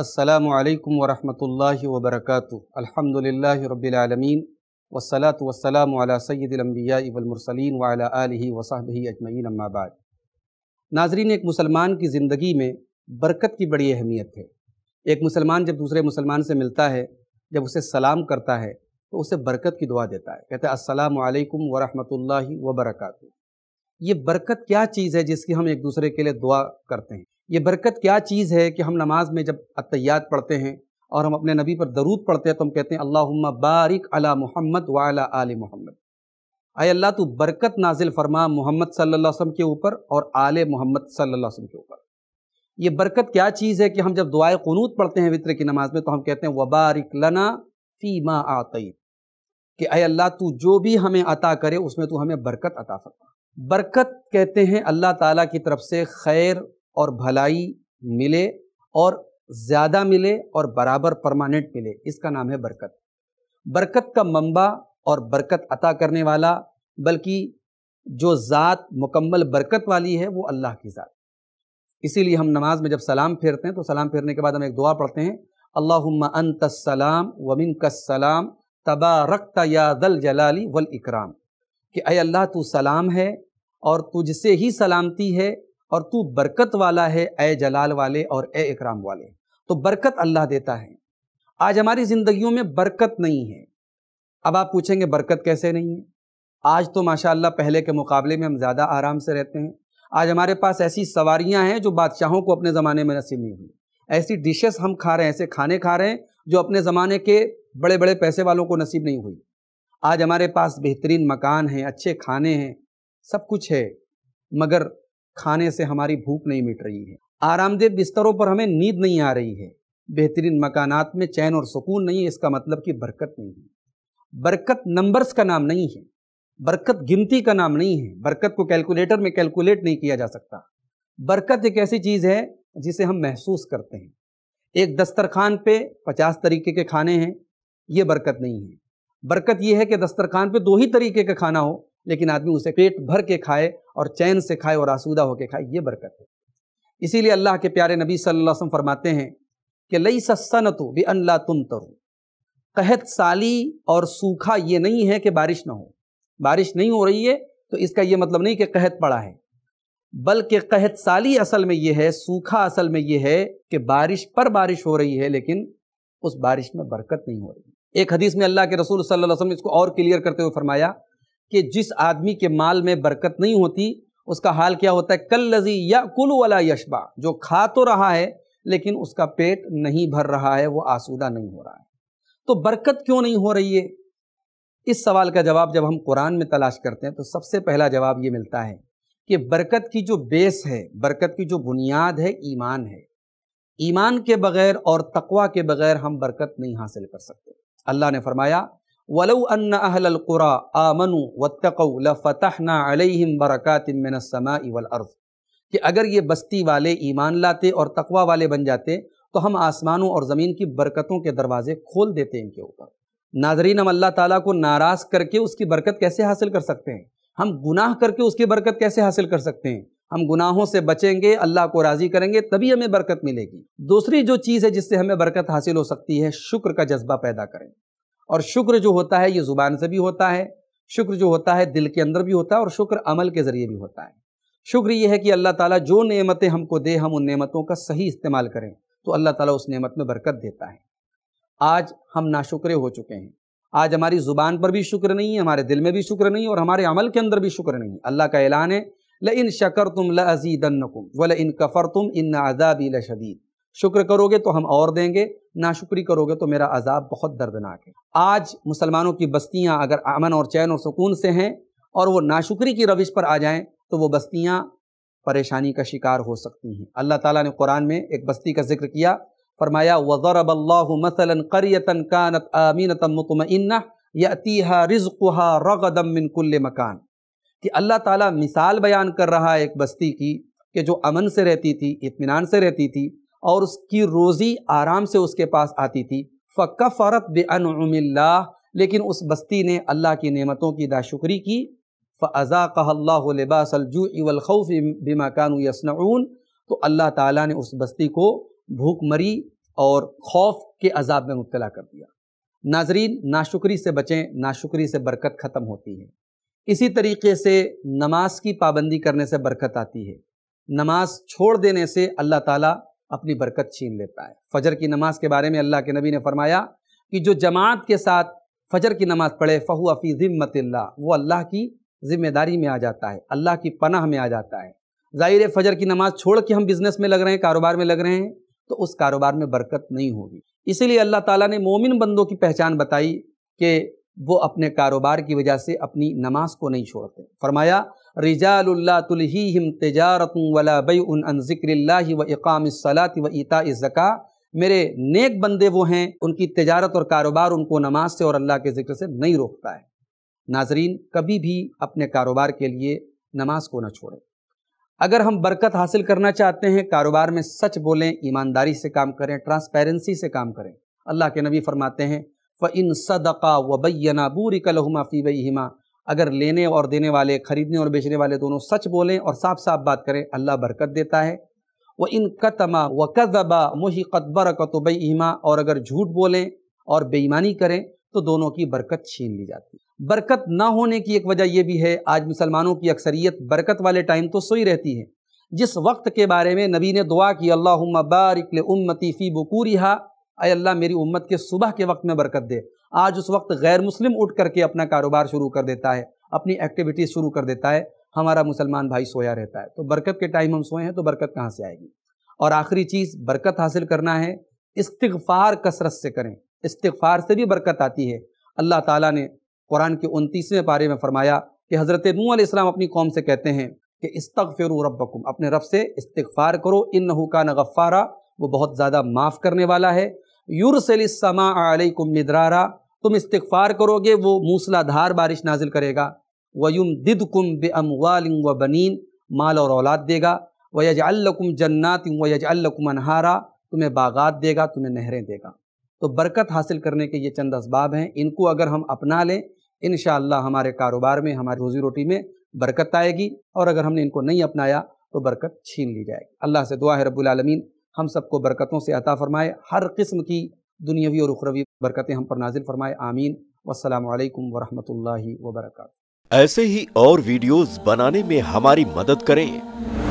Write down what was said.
असलकम वरहमल वबरक अलहमदिल्ला रबालमीन वसलात वसलाम सैदम्बिया इबलमरसलिन वाला वसाब अजमैन अम्माबाद नाजरीन एक मुसलमान की ज़िंदगी में बरकत की बड़ी अहमियत है एक मुसलमान जब दूसरे मुसलमान से मिलता है जब उसे सलाम करता है तो उसे बरकत की दुआ देता है कहता है असलकम वरहमल वबरक ये बरकत क्या चीज़ है जिसकी हम एक दूसरे के लिए दुआ करते हैं ये बरकत क्या चीज़ है कि हम नमाज में जब अतैयात पढ़ते हैं और हम अपने नबी पर दरूद पढ़ते हैं तो हम कहते हैं अल्लाह बारिक अला मोहम्मद वाला आल मोहम्मद आए अल्लाह तो बरकत नाजिल फरमा मोहम्मद सल्लल्लाहु अलैहि के ऊपर और आल मोहम्मद सल्लल्लाहु वसम के ऊपर ये बरकत क्या चीज़ है कि हम जब दुआए क़नूत पढ़ते हैं वितर की नमाज में तो हम कहते हैं वबारिक लना फ़ी मा आतई कि अय अल्लाह तू जो भी हमें अता करे उसमें तू हमें बरकत अता फरमा बरकत कहते हैं अल्लाह ताला की तरफ से खैर और भलाई मिले और ज़्यादा मिले और बराबर परमानेंट मिले इसका नाम है बरकत बरकत का मंबा और बरकत अता करने वाला बल्कि जो ज़ात मुकम्मल बरकत वाली है वो अल्लाह की ज़ात इसीलिए हम नमाज में जब सलाम फेरते हैं तो सलाम फेरने के बाद हम एक दुआ पढ़ते हैं अल्लाहुम्मा अंतस्सलाम वमिन कसलाम तबारकता या दल जलाली वल इकराम कि अय अल्लाह तू सलाम है और तुझसे ही सलामती है और तू बरकत वाला है ए जलाल वाले और ए इकराम वाले तो बरकत अल्लाह देता है आज हमारी ज़िंदगियों में बरकत नहीं है अब आप पूछेंगे बरकत कैसे नहीं है आज तो माशाल्लाह पहले के मुकाबले में हम ज़्यादा आराम से रहते हैं आज हमारे पास ऐसी सवारियाँ हैं जो बादशाहों को अपने ज़माने में नसीब नहीं हुई ऐसी डिशेस हम खा रहे हैं ऐसे खाने खा रहे हैं जो अपने ज़माने के बड़े बड़े पैसे वालों को नसीब नहीं हुई आज हमारे पास बेहतरीन मकान हैं अच्छे खाने हैं सब कुछ है मगर खाने से हमारी भूख नहीं मिट रही है आरामदेह बिस्तरों पर हमें नींद नहीं आ रही है बेहतरीन मकानात में चैन और सुकून नहीं है इसका मतलब कि बरकत नहीं है बरकत नंबर्स का नाम नहीं है बरकत गिनती का नाम नहीं है बरकत को कैलकुलेटर में कैलकुलेट नहीं किया जा सकता बरकत एक ऐसी चीज़ है जिसे हम महसूस करते हैं एक दस्तरखान पे पचास तरीके के खाने हैं ये बरकत नहीं है बरकत यह है कि दस्तरखान पे दो ही तरीके का खाना हो लेकिन आदमी उसे पेट भर के खाए और चैन से खाए और आसूदा होकर खाए ये बरकत है इसीलिए अल्लाह के प्यारे नबी सल्लल्लाहु अलैहि वसल्लम फरमाते हैं कि लई तो भी अनला तुम तरु कहत साली और सूखा ये नहीं है कि बारिश ना हो बारिश नहीं हो रही है तो इसका यह मतलब नहीं कि कहत पड़ा है बल्कि कहत साली असल में यह है सूखा असल में यह है कि बारिश पर बारिश हो रही है लेकिन उस बारिश में बरकत नहीं हो रही एक हदीस में अल्लाह के रसूल सल्लल्लाहु अलैहि वसल्लम इसको और क्लियर करते हुए फरमाया कि जिस आदमी के माल में बरकत नहीं होती उसका हाल क्या होता है कल लजी या कुल वाला यशबा जो खा तो रहा है लेकिन उसका पेट नहीं भर रहा है वो आसूदा नहीं हो रहा है तो बरकत क्यों नहीं हो रही है इस सवाल का जवाब जब हम कुरान में तलाश करते हैं तो सबसे पहला जवाब ये मिलता है कि बरकत की जो बेस है बरकत की जो बुनियाद है ईमान है ईमान के बगैर और तकवा के बगैर हम बरकत नहीं हासिल कर सकते अल्लाह ने फरमाया القرى آمنوا واتقوا لفتحنا عليهم بركات من السماء والأرض कि अगर ये बस्ती वाले ईमान लाते और तकवा वाले बन जाते तो हम आसमानों और ज़मीन की बरकतों के दरवाज़े खोल देते इनके ऊपर नाजरीन हम अल्लाह ताला को नाराज़ करके उसकी बरकत कैसे हासिल कर सकते हैं हम गुनाह करके उसकी बरकत कैसे हासिल कर सकते हैं हम गुनाहों से बचेंगे अल्लाह को राज़ी करेंगे तभी हमें बरकत मिलेगी दूसरी जो चीज़ है जिससे हमें बरकत हासिल हो सकती है शुक्र का जज्बा पैदा करें और शुक्र जो होता है ये ज़ुबान से भी होता है शुक्र जो होता है दिल के अंदर भी होता है और शुक्र अमल के ज़रिए भी होता है शुक्र ये है कि अल्लाह ताला जो नेमतें हमको दे हम उन नेमतों का सही इस्तेमाल करें तो अल्लाह ताला उस नेमत में बरकत देता है आज हम नाशुक्रे हो चुके हैं आज हमारी ज़ुबान पर भी शुक्र नहीं है हमारे दिल में भी शुक्र नहीं और हमारे अमल के अंदर भी शुक्र नहीं है अल्लाह का ऐलान है ल इन शकर तुम लजीदन कुम व इन कफ़र तुम इन आदाबी लशदीद शुक्र करोगे तो हम और देंगे नाशुक्री करोगे तो मेरा अजाब बहुत दर्दनाक है आज मुसलमानों की बस्तियां अगर अमन और चैन और सुकून से हैं और वो नाशुक्री की रविश पर आ जाएं तो वो बस्तियां परेशानी का शिकार हो सकती हैं अल्लाह ताला ने कुरान में एक बस्ती का जिक्र किया फरमाया वज़रबल्लामसलन करियतन कानत आमीनत मतमन्ना यतीहा रिज़ुहा रगदम मिन कुल्ल मकान कि अल्लाह ताला मिसाल बयान कर रहा है एक बस्ती की कि जो अमन से रहती थी इत्मीनान से रहती थी और उसकी रोज़ी आराम से उसके पास आती थी फ़क्का फ़रत बेअनला लेकिन उस बस्ती ने अल्लाह की नेमतों की दाशुक्री की फ़ाज़ा कहल्लाबासलजूवलखौफ़ बिमा कानू तो अल्लाह ताला ने उस बस्ती को भूख मरी और खौफ के अजाब में मुबला कर दिया नाजरीन नाशुक्री से बचें नाशुक्री से बरकत ख़त्म होती है इसी तरीके से नमाज की पाबंदी करने से बरकत आती है नमाज छोड़ देने से अल्लाह ताला अपनी बरकत छीन लेता है फजर की नमाज के बारे में अल्लाह के नबी ने फरमाया कि जो जमात के साथ फजर की नमाज पढ़े फहू अफ़ी ज़िम्मत वो अल्लाह की ज़िम्मेदारी में आ जाता है अल्लाह की पनाह में आ जाता है ज़ाहिर फ़जर की नमाज छोड़ के हम बिज़नेस में लग रहे हैं कारोबार में लग रहे हैं तो उस कारोबार में बरकत नहीं होगी इसीलिए अल्लाह ताला ने मोमिन बंदों की पहचान बताई कि वो अपने कारोबार की वजह से अपनी नमाज को नहीं छोड़ते फरमाया रिजाल्लाम तजारत वला बई उन व इकाम सलात व इता ज़क़ा मेरे नेक बंदे वो हैं उनकी तजारत और कारोबार उनको नमाज से और अल्लाह के ज़िक्र से नहीं रोकता है नाजरीन कभी भी अपने कारोबार के लिए नमाज को ना छोड़ें अगर हम बरकत हासिल करना चाहते हैं कारोबार में सच बोलें ईमानदारी से काम करें ट्रांसपेरेंसी से काम करें अल्लाह के नबी फरमाते हैं फ़ इन सदका वबैना कलहुमा फ़ी हिमा अगर लेने और देने वाले खरीदने और बेचने वाले दोनों सच बोलें और साफ साफ बात करें अल्लाह बरकत देता है व इन कतमा व कदबा कदबर कतुब ईमा और अगर झूठ बोलें और बेईमानी करें तो दोनों की बरकत छीन ली जाती बरकत ना होने की एक वजह यह भी है आज मुसलमानों की अक्सरियत बरकत वाले टाइम तो सोई रहती है जिस वक्त के बारे में नबी ने दुआ की अल्लाह बारिकल उम्मती फ़ी हा अल्लाह मेरी उम्मत के सुबह के वक्त में बरकत दे आज उस वक्त गैर मुस्लिम उठ करके अपना कारोबार शुरू कर देता है अपनी एक्टिविटीज़ शुरू कर देता है हमारा मुसलमान भाई सोया रहता है तो बरकत के टाइम हम सोए हैं तो बरकत कहाँ से आएगी और आखिरी चीज़ बरकत हासिल करना है इस्तगफार कसरत से करें इस्तगफार से भी बरकत आती है अल्लाह ताला ने कुरान के उनतीसवें पारे में फरमाया कि हज़रत नूह इस्लाम अपनी कौम से कहते हैं कि इस्तफ़िर रबकुम अपने रब से इस्तफ़ार करो इन नहुका न वो बहुत ज़्यादा माफ़ करने वाला है समा आलकुम निदरारा तुम इस्तफ़ार करोगे वो मूसलाधार बारिश नाजिल करेगा वयुम दिद कुम बेअमवाल व बनीन माल और औलाद देगा व यजल्लकुम जन्नात व यजल्लकुम अनहारा तुम्हें बागात देगा तुम्हें नहरें देगा तो बरकत हासिल करने के ये चंद इसबाब हैं इनको अगर हम अपना लें इन हमारे कारोबार में हमारी रोज़ी रोटी में बरकत आएगी और अगर हमने इनको नहीं अपनाया तो बरकत छीन ली जाएगी अल्लाह से दुआ है रब्बुल रबालमीन हम सबको बरकतों से अता फ़रमाए हर किस्म की दुनियावी और उखरवी बरकतें हम पर नाजिल फ़रमाए आमीन वालकम वरहमल वर्का ऐसे ही और वीडियोज़ बनाने में हमारी मदद करें